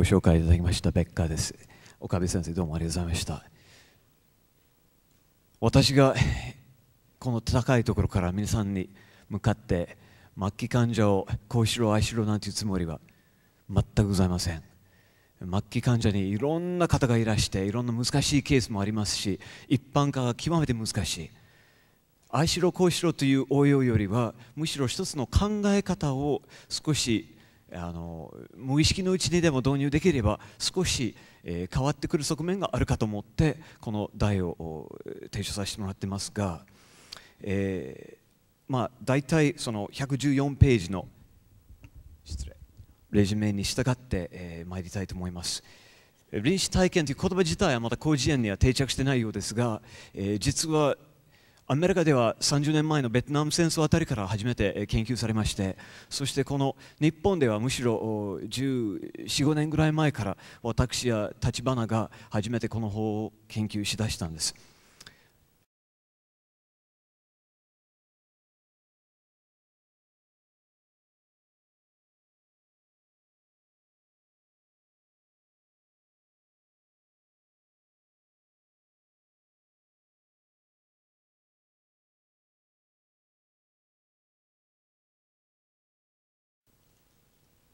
ご紹介いただきましたベッカーです岡部先生どうもありがとうございました私がこの高いところから皆さんに向かって末期患者をこうしろああしろなんていうつもりは全くございません末期患者にいろんな方がいらしていろんな難しいケースもありますし一般化が極めて難しいああしろこうしろという応用よりはむしろ一つの考え方を少しあの無意識のうちにでも導入できれば少し、え変わってくる側面があるかと思ってこの題を提唱させてもらってますが、えー、まあ、大体その114ページの失礼レジュメに従って、えー、参りたいと思います。臨死体験という言葉自体はまだ広辞苑には定着してないようですが、えー、実はアメリカでは30年前のベトナム戦争あたりから初めて研究されましてそしてこの日本ではむしろ1415年ぐらい前から私や立花が初めてこの法を研究しだしたんです。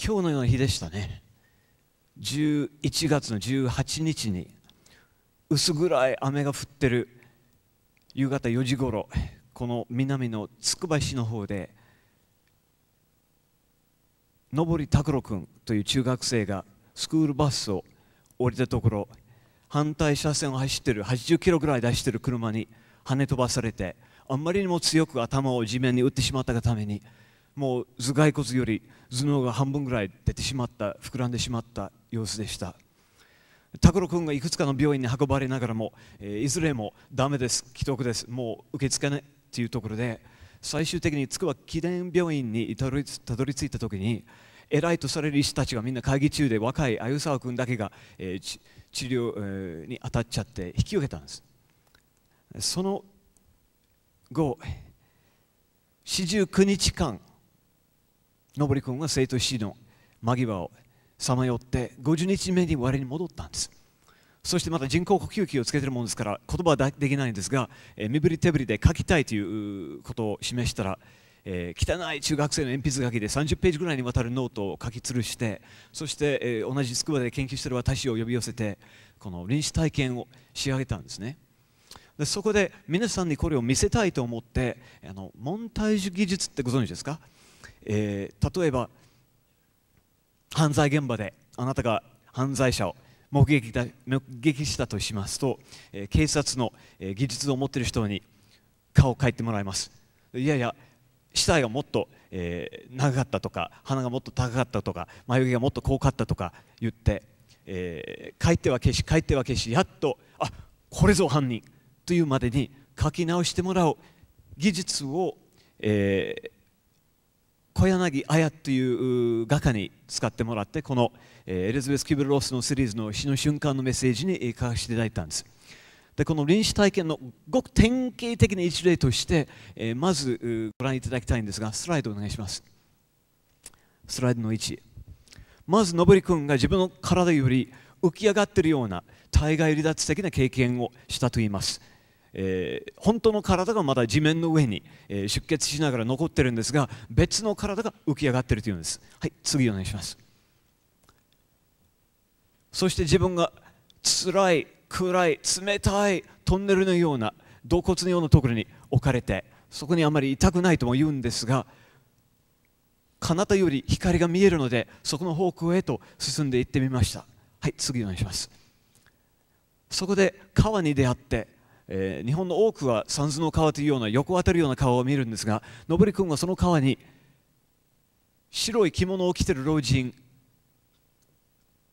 今日のような日でしたね11月の18日に薄暗い雨が降ってる夕方4時ごろこの南のつくば市の方で登拓郎君という中学生がスクールバスを降りたところ反対車線を走ってる80キロぐらい出してる車に跳ね飛ばされてあんまりにも強く頭を地面に打ってしまったがためにもう頭蓋骨より頭脳が半分ぐらい出てしまった膨らんでしまった様子でした拓郎君がいくつかの病院に運ばれながらも、えー、いずれもダメです危篤ですもう受け付けないというところで最終的に筑波記念病院にたどり着いた時に偉いとされる医師たちがみんな会議中で若い鮎沢君だけが、えー、治療、に当たっちゃって引き受けたんですその後十九日間のぼり君は生徒死の間際をさまよって50日目に我に戻ったんですそしてまた人工呼吸器をつけてるもんですから言葉はできないんですが、えー、身振り手振りで書きたいということを示したら、えー、汚い中学生の鉛筆書きで30ページぐらいにわたるノートを書き吊るしてそして、えー、同じ筑波で研究してる私を呼び寄せてこの臨死体験を仕上げたんですねでそこで皆さんにこれを見せたいと思ってあのモンタージュ技術ってご存知ですかえー、例えば犯罪現場であなたが犯罪者を目撃だ目撃したとしますと、えー、警察の、えー、技術を持っている人に顔を描いてもらいますいやいや死体がもっと、えー、長かったとか鼻がもっと高かったとか眉毛がもっと濃かったとか言って、えー、帰っては消し描っては消しやっとあこれぞ犯人というまでに書き直してもらう技術を、えー、小柳綾という画家に使ってもらってこのエリザベス・キュルロースのシリーズの死の瞬間のメッセージに書かせていただいたんですでこの臨死体験のごく典型的な一例として、えまずご覧いただきたいんですがスライドお願いしますスライドの1まずのぼりくんが自分の体より浮き上がっているような対外離脱的な経験をしたといいますえー、本当の体がまだ地面の上に、えー、出血しながら残ってるんですが別の体が浮き上がってるというんですはい次お願いしますそして自分が辛い暗い冷たいトンネルのような洞窟のようなところに置かれてそこにあまり痛くないとも言うんですが彼方より光が見えるのでそこの方向へと進んでいってみましたはい次お願いしますそこで川に出会ってえー、日本の多くは三途の川というような横当たるような川を見るんですがのぼり君はその川に白い着物を着てる老人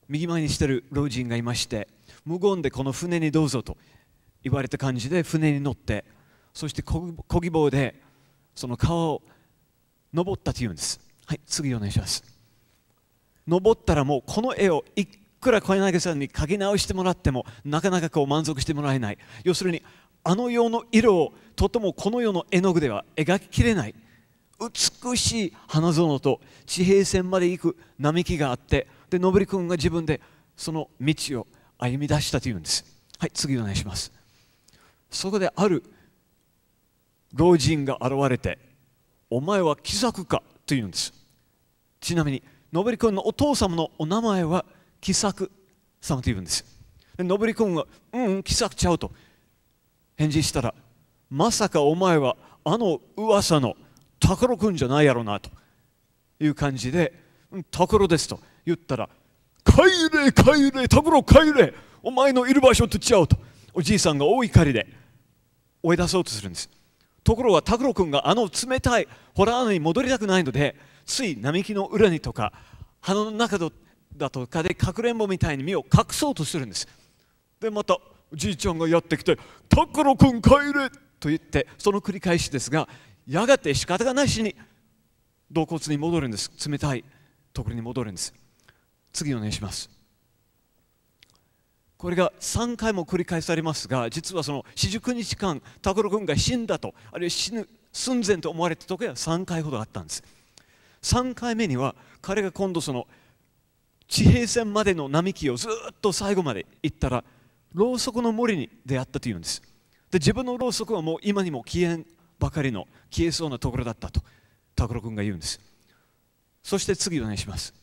右前にしてる老人がいまして無言でこの船にどうぞと言われた感じで船に乗ってそしてこぎ棒でその川を登ったというんですはい次お願いします登ったらもうこの絵を一くら小柳さんに書き直してもらってもなかなかこう満足してもらえない要するにあの世の色をとてもこの世の絵の具では描ききれない美しい花園と地平線まで行く並木があってでのぶりくんが自分でその道を歩み出したというんですはい次お願いしますそこである老人が現れて「お前は貴族か」というんですちなみにのぶりくんのお父様のお名前は気さくさんと言うんです。で、のぶり君が、うん、気さくちゃうと返事したら、まさかお前はあの噂のタコロ君じゃないやろなという感じで、うん、タコロですと言ったら、帰れ、帰れ、タコロ帰れ、お前のいる場所とちゃうと、おじいさんが大怒りで追い出そうとするんです。ところが拓郎君があの冷たいホラー穴に戻りたくないのでつい並木の裏にとか鼻の中だとかでかくれんぼみたいに身を隠そうとするんですでまたじいちゃんがやってきて「拓郎君帰れ!」と言ってその繰り返しですがやがて仕方がないしに洞窟に戻るんです冷たいところに戻るんです次お願いしますこれが3回も繰り返されますが実はその四十九日間拓郎君が死んだとあるいは死ぬ寸前と思われた時は3回ほどあったんです3回目には彼が今度その「地平線までの並木をずっと最後まで行ったらろうそくの森に出会ったというんですで自分のろうそくはもう今にも消えんばかりの消えそうなところだったと拓郎君が言うんですそして次お願いします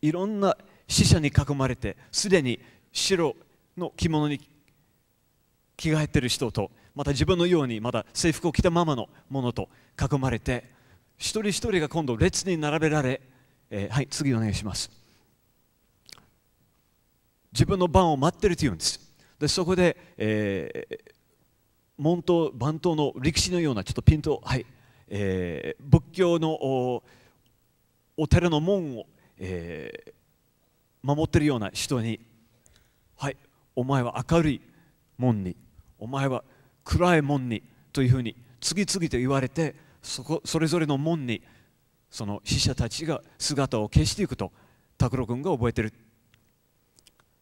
いろんな死者に囲まれてすでに白の着物に着替えてる人とまた自分のようにまだ制服を着たままのものと囲まれて一人一人が今度列に並べられ、えー、はい次お願いします自分の番を待ってるというんですでそこで、えー、門頭番頭の歴史のようなちょっとピントはい、えー、仏教のお寺の門を、えー、守ってるような人に「はいお前は明るい門にお前は暗い門に」というふうに次々と言われてそこそれぞれの門にその死者たちが姿を消していくと拓郎君が覚えてる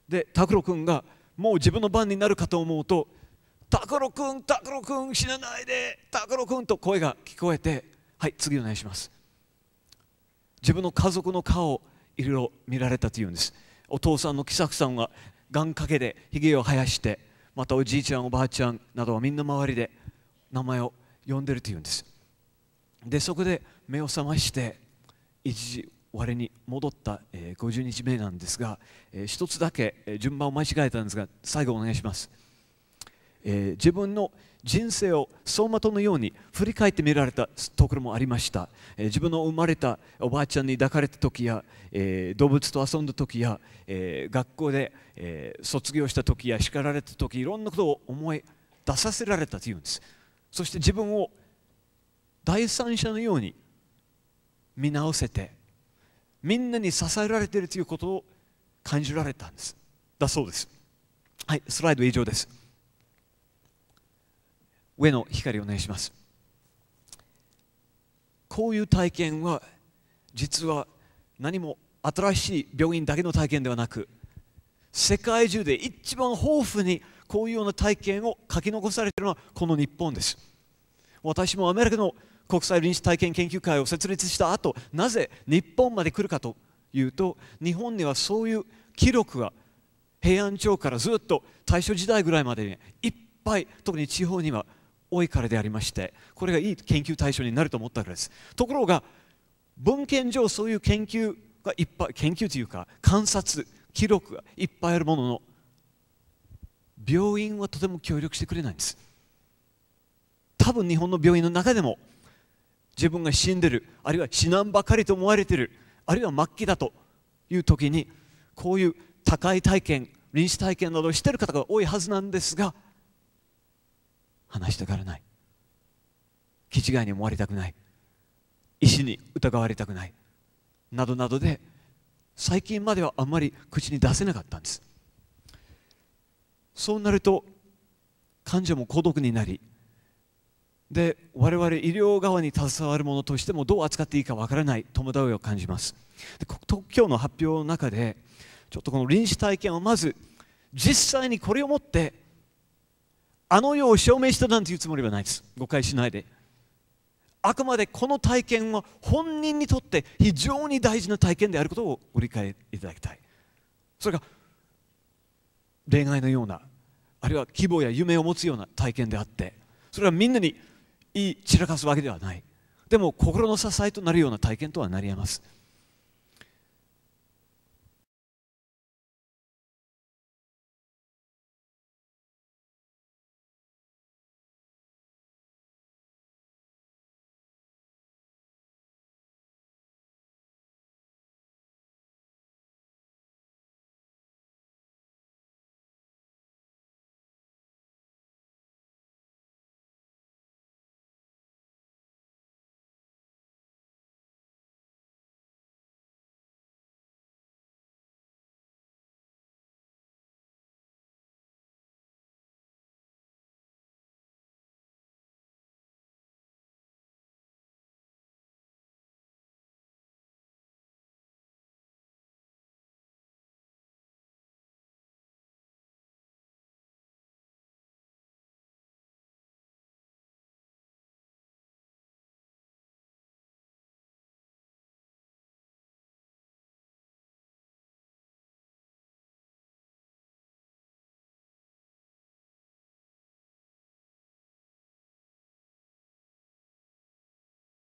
で拓郎君がもう自分の番になるかと思うと「拓郎君拓郎君死なないで拓郎君」と声が聞こえてはい次お願いします自分の家族の顔をいろいろ見られたというんですお父さんの喜作さんは願掛けでひげを生やしてまたおじいちゃんおばあちゃんなどはみんな周りで名前を呼んでるというんですでそこで目を覚まして一時終わりに戻った、えー、50日目なんですが、えー、一つだけ、え順番を間違えたんですが最後お願いします、えー、自分の人生を走馬灯のように振り返ってみられたところもありました、えー、自分の生まれたおばあちゃんに抱かれた時や、えー、動物と遊んだ時や、えー、学校で、えー、卒業した時や叱られた時いろんなことを思い出させられたというんですそして自分を第三者のように見直せてみんなに支えられているということを感じられたんですだそうですはいスライド以上です上の光お願いしますこういう体験は実は何も新しい病院だけの体験ではなく世界中で一番豊富にこういうような体験を書き残されているのはこの日本です私もアメリカの国際臨時体験研究会を設立した後なぜ日本まで来るかというと日本にはそういう記録が平安庁からずっと大正時代ぐらいまでに、いっぱい特に地方には多いからでありましてこれがいい研究対象になると思ったからですところが文献上そういう研究がいっぱい研究というか観察記録がいっぱいあるものの病院はとても協力してくれないんです多分日本の病院の中でも自分が死んでるあるいは死難ばかりと思われてるあるいは末期だという時にこういう他界体験臨死体験などをしてる方が多いはずなんですが話したがらない気違いに思われたくない医師に疑われたくないなどなどで最近まではあんまり口に出せなかったんですそうなると患者も孤独になりで我々医療側に携わるものとしてもどう扱っていいかわからない戸惑いを感じますで今日の発表の中でちょっとこの臨死体験をまず実際にこれをもってあの世を証明したなんていうつもりはないです誤解しないであくまでこの体験は本人にとって非常に大事な体験であることをご理解いただきたいそれが恋愛のようなあるいは希望や夢を持つような体験であってそれはみんなに言い散らかすわけではないでも心の支えとなるような体験とはなり得ます